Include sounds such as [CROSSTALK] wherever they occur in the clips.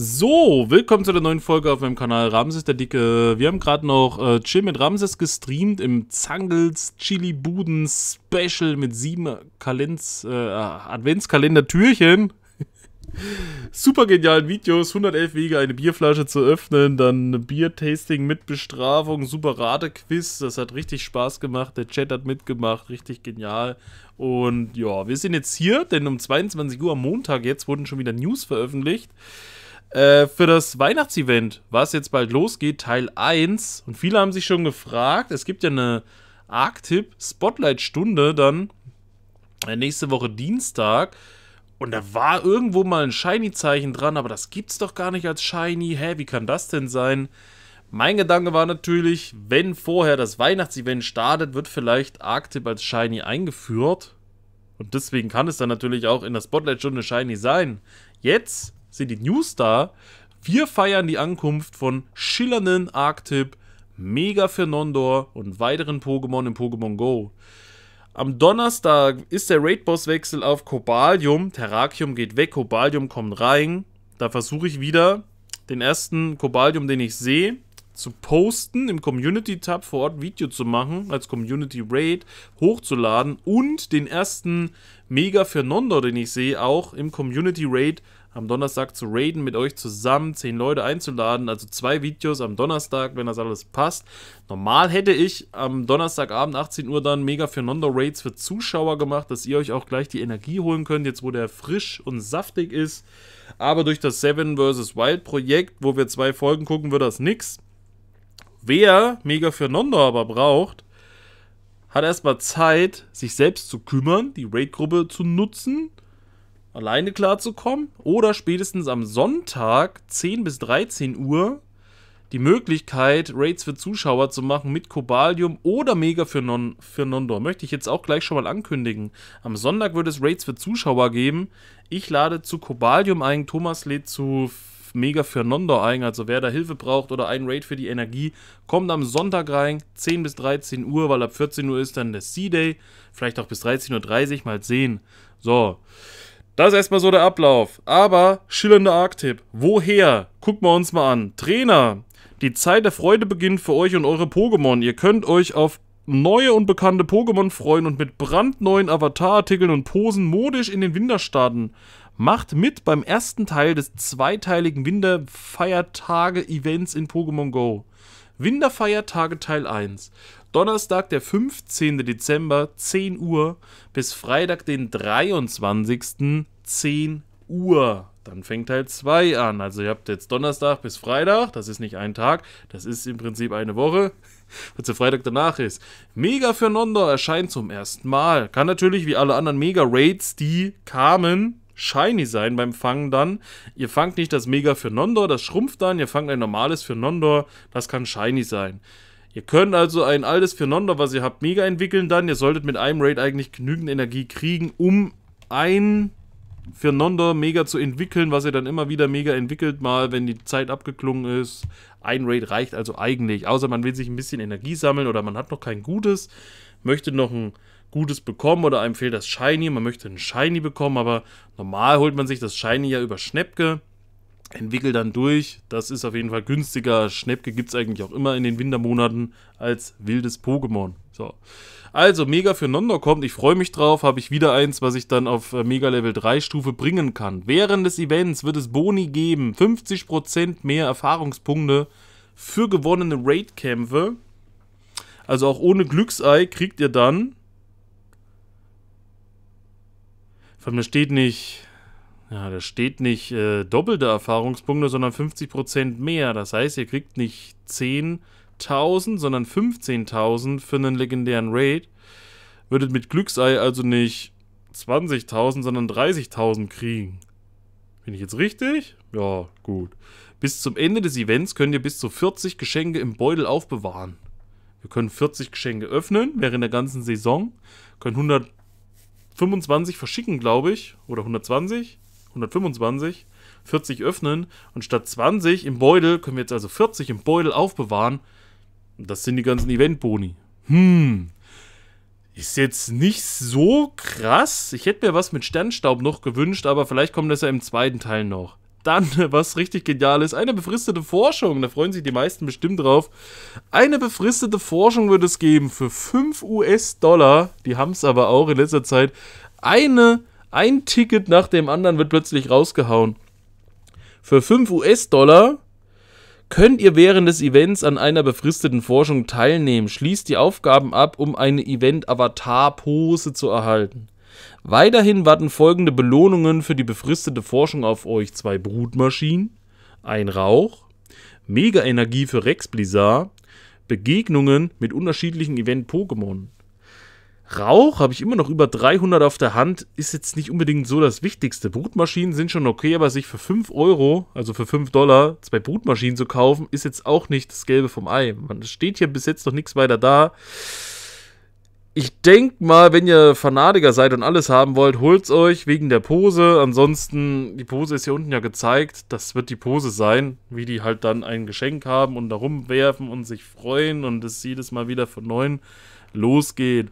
So, willkommen zu der neuen Folge auf meinem Kanal Ramses der Dicke. Wir haben gerade noch äh, Chill mit Ramses gestreamt im Zangels Chili Buden Special mit sieben Kalends, äh, Adventskalender-Türchen. [LAUGHS] Super genialen Videos, 111 Wege, eine Bierflasche zu öffnen, dann Biertasting mit Bestrafung, super Ratequiz, das hat richtig Spaß gemacht, der Chat hat mitgemacht, richtig genial. Und ja, wir sind jetzt hier, denn um 22 Uhr am Montag jetzt wurden schon wieder News veröffentlicht. Äh, für das Weihnachtsevent, was jetzt bald losgeht, Teil 1. Und viele haben sich schon gefragt, es gibt ja eine Arctip-Spotlight-Stunde dann äh, nächste Woche Dienstag. Und da war irgendwo mal ein Shiny-Zeichen dran, aber das gibt's doch gar nicht als Shiny. Hä, wie kann das denn sein? Mein Gedanke war natürlich, wenn vorher das Weihnachtsevent startet, wird vielleicht Arctip als Shiny eingeführt. Und deswegen kann es dann natürlich auch in der Spotlight-Stunde Shiny sein. Jetzt sind die News da. Wir feiern die Ankunft von schillernden Arctip, Mega Fernondor und weiteren Pokémon im Pokémon Go. Am Donnerstag ist der Raid-Boss-Wechsel auf Kobalium. Terrakium geht weg, Kobalium kommt rein. Da versuche ich wieder, den ersten Kobalium, den ich sehe, zu posten, im Community-Tab vor Ort Video zu machen, als Community-Raid hochzuladen und den ersten Mega Fernando, den ich sehe, auch im Community-Raid hochzuladen am Donnerstag zu raiden, mit euch zusammen zehn Leute einzuladen. Also zwei Videos am Donnerstag, wenn das alles passt. Normal hätte ich am Donnerstagabend 18 Uhr dann mega Fernando Raids für Zuschauer gemacht, dass ihr euch auch gleich die Energie holen könnt, jetzt wo der frisch und saftig ist. Aber durch das Seven vs. Wild Projekt, wo wir zwei Folgen gucken, wird das nix. Wer Mega Fernando aber braucht, hat erstmal Zeit, sich selbst zu kümmern, die Raid-Gruppe zu nutzen, alleine klarzukommen. Oder spätestens am Sonntag 10 bis 13 Uhr die Möglichkeit, Raids für Zuschauer zu machen mit Cobalium oder Mega für, non, für Nondor. Möchte ich jetzt auch gleich schon mal ankündigen. Am Sonntag wird es Raids für Zuschauer geben. Ich lade zu Cobalium ein, Thomas lädt zu Mega für Nondor ein. Also wer da Hilfe braucht oder einen Raid für die Energie, kommt am Sonntag rein, 10 bis 13 Uhr, weil ab 14 Uhr ist dann der Sea day Vielleicht auch bis 13.30 Uhr, mal sehen. So. Das ist erstmal so der Ablauf. Aber schillernder Arktipp. Woher? Gucken wir uns mal an. Trainer, die Zeit der Freude beginnt für euch und eure Pokémon. Ihr könnt euch auf neue und bekannte Pokémon freuen und mit brandneuen Avatarartikeln und Posen modisch in den Winter starten. Macht mit beim ersten Teil des zweiteiligen Winterfeiertage-Events in Pokémon Go. Winterfeiertage Teil 1. Donnerstag, der 15. Dezember, 10 Uhr, bis Freitag, den 23. 10 Uhr. Dann fängt Teil 2 an. Also ihr habt jetzt Donnerstag bis Freitag, das ist nicht ein Tag, das ist im Prinzip eine Woche, [LAUGHS] was der Freitag danach ist. Mega für Fernando erscheint zum ersten Mal. Kann natürlich wie alle anderen Mega-Raids, die kamen, shiny sein beim Fangen dann. Ihr fangt nicht das Mega für Nondor, das schrumpft dann, ihr fangt ein normales für Nondor, das kann shiny sein. Ihr könnt also ein altes Fiononda, was ihr habt, mega entwickeln dann. Ihr solltet mit einem Raid eigentlich genügend Energie kriegen, um ein Fiononda mega zu entwickeln, was ihr dann immer wieder mega entwickelt, mal wenn die Zeit abgeklungen ist. Ein Raid reicht also eigentlich, außer man will sich ein bisschen Energie sammeln oder man hat noch kein gutes, möchte noch ein Gutes bekommen oder einem fehlt das Shiny, man möchte ein Shiny bekommen, aber normal holt man sich das Shiny ja über Schnäppke entwickelt dann durch. Das ist auf jeden Fall günstiger. Schnäppke gibt es eigentlich auch immer in den Wintermonaten als wildes Pokémon. So. Also, Mega für Nondo kommt. Ich freue mich drauf. Habe ich wieder eins, was ich dann auf äh, Mega Level 3 Stufe bringen kann. Während des Events wird es Boni geben. 50% mehr Erfahrungspunkte für gewonnene Raid-Kämpfe. Also auch ohne Glücksei kriegt ihr dann. Von mir steht nicht ja, da steht nicht äh, doppelte Erfahrungspunkte, sondern 50% mehr. Das heißt, ihr kriegt nicht 10.000, sondern 15.000 für einen legendären Raid. Würdet mit Glücksei also nicht 20.000, sondern 30.000 kriegen. Bin ich jetzt richtig? Ja, gut. Bis zum Ende des Events könnt ihr bis zu 40 Geschenke im Beutel aufbewahren. Wir können 40 Geschenke öffnen während der ganzen Saison, können 125 verschicken, glaube ich, oder 120. 125, 40 öffnen und statt 20 im Beutel können wir jetzt also 40 im Beutel aufbewahren. Das sind die ganzen Eventboni. Hm. Ist jetzt nicht so krass. Ich hätte mir was mit Sternstaub noch gewünscht, aber vielleicht kommt das ja im zweiten Teil noch. Dann, [LAUGHS] was richtig genial ist, eine befristete Forschung. Da freuen sich die meisten bestimmt drauf. Eine befristete Forschung wird es geben für 5 US-Dollar. Die haben es aber auch in letzter Zeit. Eine ein Ticket nach dem anderen wird plötzlich rausgehauen. Für 5 US-Dollar könnt ihr während des Events an einer befristeten Forschung teilnehmen. Schließt die Aufgaben ab, um eine Event-Avatar-Pose zu erhalten. Weiterhin warten folgende Belohnungen für die befristete Forschung auf euch: zwei Brutmaschinen, ein Rauch, Mega-Energie für Rex Blizzard, Begegnungen mit unterschiedlichen Event-Pokémon. Rauch habe ich immer noch über 300 auf der Hand, ist jetzt nicht unbedingt so das Wichtigste. Brutmaschinen sind schon okay, aber sich für 5 Euro, also für 5 Dollar, zwei Brutmaschinen zu kaufen, ist jetzt auch nicht das Gelbe vom Ei. Man steht hier bis jetzt noch nichts weiter da. Ich denke mal, wenn ihr Fanatiker seid und alles haben wollt, holt es euch wegen der Pose. Ansonsten, die Pose ist hier unten ja gezeigt. Das wird die Pose sein, wie die halt dann ein Geschenk haben und da rumwerfen und sich freuen und es jedes Mal wieder von neuem losgeht.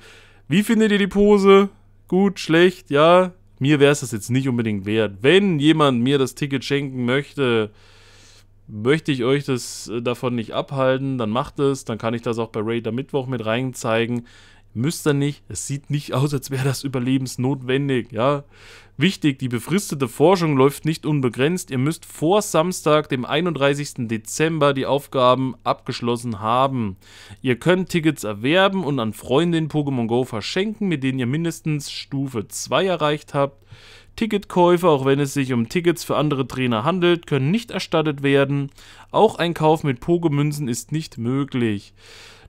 Wie findet ihr die Pose? Gut, schlecht, ja? Mir wäre es das jetzt nicht unbedingt wert. Wenn jemand mir das Ticket schenken möchte, möchte ich euch das äh, davon nicht abhalten, dann macht es, dann kann ich das auch bei Raider Mittwoch mit rein zeigen. Müsst ihr nicht. Es sieht nicht aus, als wäre das überlebensnotwendig. Ja, wichtig, die befristete Forschung läuft nicht unbegrenzt. Ihr müsst vor Samstag, dem 31. Dezember, die Aufgaben abgeschlossen haben. Ihr könnt Tickets erwerben und an Freunde in Pokémon Go verschenken, mit denen ihr mindestens Stufe 2 erreicht habt. Ticketkäufe, auch wenn es sich um Tickets für andere Trainer handelt, können nicht erstattet werden. Auch ein Kauf mit Pogemünzen ist nicht möglich.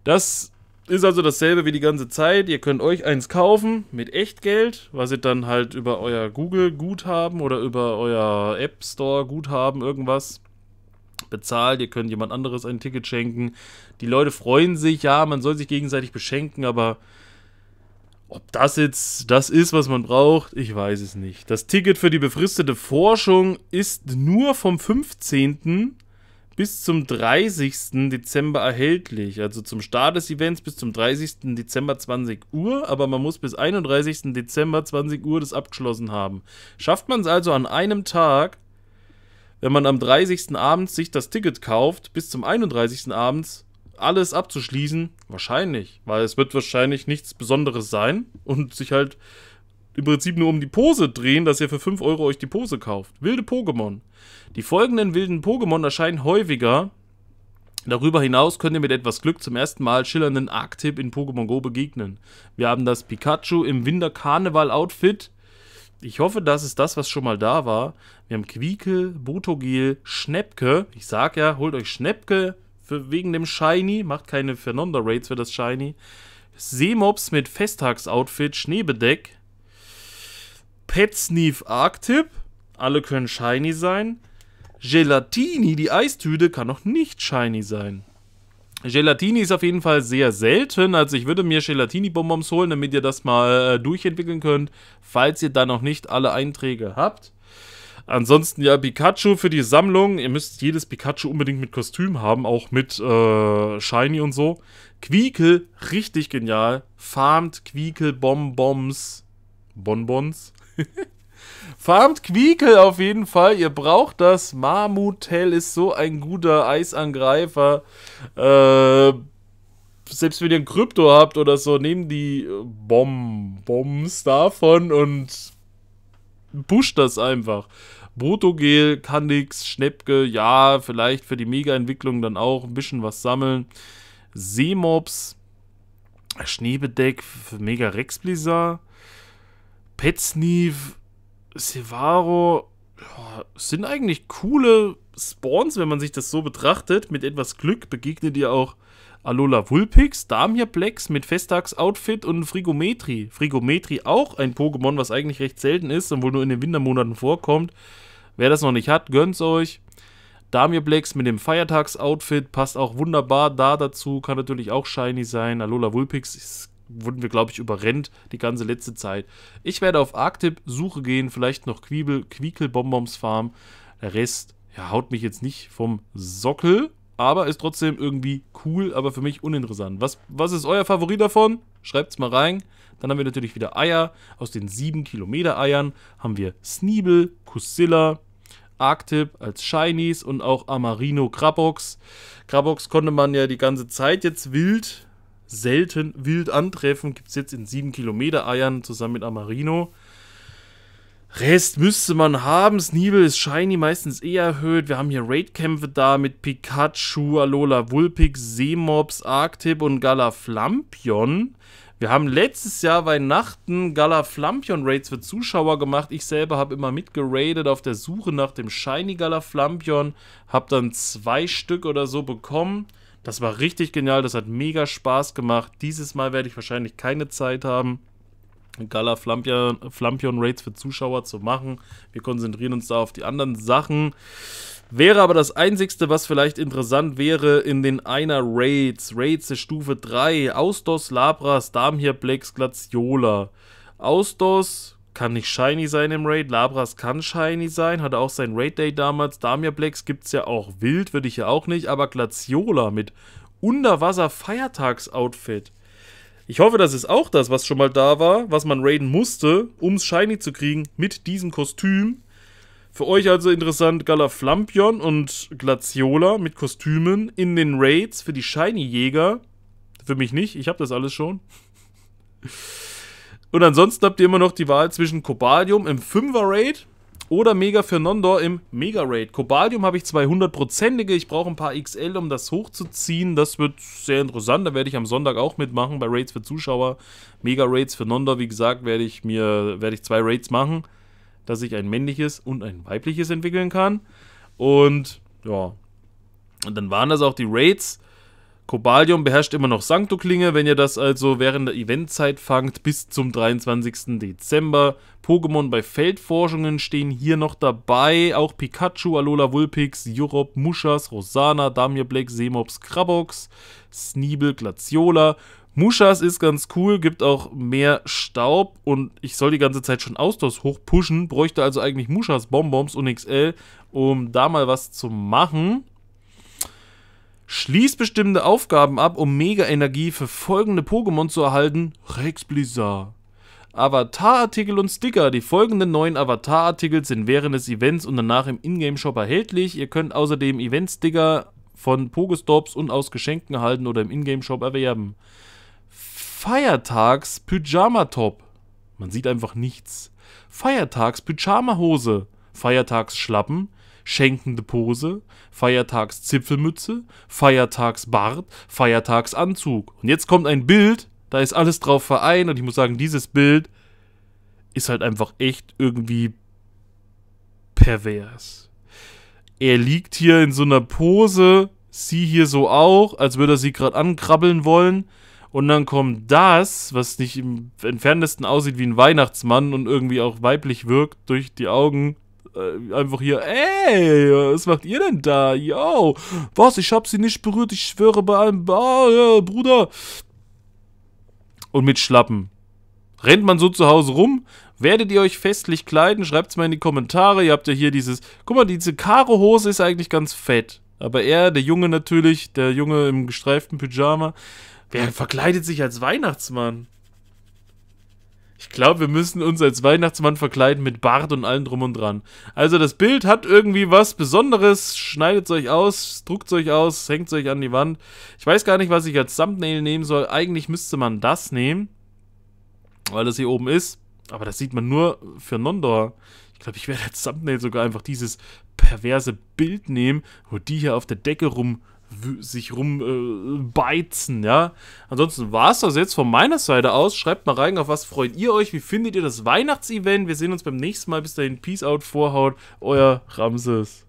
Das ist also dasselbe wie die ganze Zeit. Ihr könnt euch eins kaufen mit Echtgeld, was ihr dann halt über euer Google-Guthaben oder über euer App Store-Guthaben irgendwas bezahlt. Ihr könnt jemand anderes ein Ticket schenken. Die Leute freuen sich, ja, man soll sich gegenseitig beschenken, aber ob das jetzt das ist, was man braucht, ich weiß es nicht. Das Ticket für die befristete Forschung ist nur vom 15 bis zum 30. Dezember erhältlich. Also zum Start des Events bis zum 30. Dezember 20 Uhr, aber man muss bis 31. Dezember 20 Uhr das abgeschlossen haben. Schafft man es also an einem Tag, wenn man am 30. abends sich das Ticket kauft, bis zum 31. abends alles abzuschließen? Wahrscheinlich, weil es wird wahrscheinlich nichts Besonderes sein und sich halt im Prinzip nur um die Pose drehen, dass ihr für 5 Euro euch die Pose kauft. Wilde Pokémon. Die folgenden wilden Pokémon erscheinen häufiger. Darüber hinaus könnt ihr mit etwas Glück zum ersten Mal schillernden Arctip in Pokémon Go begegnen. Wir haben das Pikachu im Winter-Karneval-Outfit. Ich hoffe, das ist das, was schon mal da war. Wir haben Quieke, Botogel, Schnäppke. Ich sag ja, holt euch Schnäppke für, wegen dem Shiny. Macht keine fernanda Raids für das Shiny. Seemops mit Festtagsoutfit, Schneebedeck. Pet Arctip. Alle können shiny sein. Gelatini, die Eistüte, kann noch nicht shiny sein. Gelatini ist auf jeden Fall sehr selten. Also ich würde mir Gelatini-Bonbons holen, damit ihr das mal äh, durchentwickeln könnt, falls ihr da noch nicht alle Einträge habt. Ansonsten ja Pikachu für die Sammlung. Ihr müsst jedes Pikachu unbedingt mit Kostüm haben, auch mit äh, Shiny und so. Quiekel, richtig genial. Farmt Quiekel Bonbons. Bonbons. [LAUGHS] Farmt Quiekel auf jeden Fall. Ihr braucht das. Marmutel ist so ein guter Eisangreifer. Äh, selbst wenn ihr ein Krypto habt oder so, nehmt die äh, Bomben, Bombs davon und pusht das einfach. Brutogel, Kandix, Schnäppke, ja, vielleicht für die Mega-Entwicklung dann auch ein bisschen was sammeln. Seemobs, Schneebedeck, Mega Rex Blizzard. Petsneeve, Sevaro ja, sind eigentlich coole Spawns, wenn man sich das so betrachtet. Mit etwas Glück begegnet ihr auch Alola Vulpix, Damia Plex mit Festtagsoutfit und Frigometri. Frigometri auch ein Pokémon, was eigentlich recht selten ist und wohl nur in den Wintermonaten vorkommt. Wer das noch nicht hat, gönnt's euch. Damir Blacks mit dem Feiertagsoutfit passt auch wunderbar da dazu, kann natürlich auch shiny sein. Alola Vulpix ist wurden wir, glaube ich, überrennt die ganze letzte Zeit. Ich werde auf Arctip Suche gehen, vielleicht noch Quiebel, Quiekel Bonbons Der Rest ja, haut mich jetzt nicht vom Sockel, aber ist trotzdem irgendwie cool, aber für mich uninteressant. Was, was ist euer Favorit davon? Schreibt es mal rein. Dann haben wir natürlich wieder Eier. Aus den 7 Kilometer Eiern haben wir Sneebel, Kusilla, Arctip als Shinies und auch Amarino Krabox. Krabox konnte man ja die ganze Zeit jetzt wild selten wild antreffen. Gibt es jetzt in 7 Kilometer Eiern zusammen mit Amarino. Rest müsste man haben. Sneebel ist Shiny meistens eher erhöht. Wir haben hier Raid-Kämpfe da mit Pikachu, Alola Vulpix, Seemobs, Arctip und Galaflampion. Wir haben letztes Jahr Weihnachten Galaflampion-Raids für Zuschauer gemacht. Ich selber habe immer mitgeradet auf der Suche nach dem Shiny Galaflampion. Habe dann zwei Stück oder so bekommen. Das war richtig genial, das hat mega Spaß gemacht. Dieses Mal werde ich wahrscheinlich keine Zeit haben, Gala Flampion, Flampion Raids für Zuschauer zu machen. Wir konzentrieren uns da auf die anderen Sachen. Wäre aber das Einzigste, was vielleicht interessant wäre, in den einer Raids. Raids der Stufe 3. Ausdos, Labras, Damhirplex, Glaciola. Ausdos, kann nicht shiny sein im Raid. Labras kann shiny sein, hatte auch sein Raid Day damals. Damia Blacks gibt's ja auch wild, würde ich ja auch nicht. Aber Glaciola mit Unterwasser-Feiertags-Outfit. Ich hoffe, das ist auch das, was schon mal da war, was man raiden musste, um's shiny zu kriegen mit diesem Kostüm. Für euch also interessant Galaflampion und Glaciola mit Kostümen in den Raids für die Shiny-Jäger. Für mich nicht, ich habe das alles schon. Und ansonsten habt ihr immer noch die Wahl zwischen Cobalium im 5er Raid oder Mega Fernando im Mega Raid. Cobalium habe ich 200%ige, ich brauche ein paar XL, um das hochzuziehen. Das wird sehr interessant, da werde ich am Sonntag auch mitmachen bei Raids für Zuschauer. Mega Raids für Nondor, wie gesagt, werde ich mir werde ich zwei Raids machen, dass ich ein männliches und ein weibliches entwickeln kann. Und ja, und dann waren das auch die Raids. Kobalion beherrscht immer noch Sanktoklinge, Wenn ihr das also während der Eventzeit fangt, bis zum 23. Dezember. Pokémon bei Feldforschungen stehen hier noch dabei. Auch Pikachu, Alola Vulpix, Jurop, Muschas, Rosana, Damir Black, Semops, Krabox, Sneebel, Glaciola. Muschas ist ganz cool, gibt auch mehr Staub und ich soll die ganze Zeit schon Austausch hochpushen. Bräuchte also eigentlich Muschas, Bonbons und XL, um da mal was zu machen. Schließ bestimmte Aufgaben ab, um Mega-Energie für folgende Pokémon zu erhalten. Rex Blizzard. Avatar-Artikel und Sticker. Die folgenden neuen Avatar-Artikel sind während des Events und danach im Ingame-Shop erhältlich. Ihr könnt außerdem Event-Sticker von Pokestops und aus Geschenken erhalten oder im Ingame-Shop erwerben. Feiertags-Pyjama-Top. Man sieht einfach nichts. Feiertags-Pyjama-Hose. Feiertags-Schlappen schenkende Pose, Feiertagszipfelmütze, Feiertagsbart, Feiertagsanzug. Und jetzt kommt ein Bild, da ist alles drauf vereint und ich muss sagen, dieses Bild ist halt einfach echt irgendwie pervers. Er liegt hier in so einer Pose, sie hier so auch, als würde er sie gerade ankrabbeln wollen. Und dann kommt das, was nicht im entferntesten aussieht wie ein Weihnachtsmann und irgendwie auch weiblich wirkt durch die Augen. Äh, einfach hier, ey, was macht ihr denn da? Yo, was, ich hab sie nicht berührt, ich schwöre bei allem, oh, ja, Bruder. Und mit Schlappen. Rennt man so zu Hause rum? Werdet ihr euch festlich kleiden? Schreibt's mal in die Kommentare. Ihr habt ja hier dieses, guck mal, diese Karo-Hose ist eigentlich ganz fett. Aber er, der Junge natürlich, der Junge im gestreiften Pyjama, wer verkleidet sich als Weihnachtsmann? Ich glaube, wir müssen uns als Weihnachtsmann verkleiden mit Bart und allem drum und dran. Also das Bild hat irgendwie was Besonderes. Schneidet es euch aus, druckt es euch aus, hängt es euch an die Wand. Ich weiß gar nicht, was ich als Thumbnail nehmen soll. Eigentlich müsste man das nehmen, weil das hier oben ist. Aber das sieht man nur für Nondor. Ich glaube, ich werde als Thumbnail sogar einfach dieses perverse Bild nehmen, wo die hier auf der Decke rum sich rumbeizen, äh, ja. Ansonsten war es das jetzt von meiner Seite aus. Schreibt mal rein, auf was freut ihr euch? Wie findet ihr das Weihnachtsevent? Wir sehen uns beim nächsten Mal. Bis dahin, Peace out, Vorhaut, euer Ramses.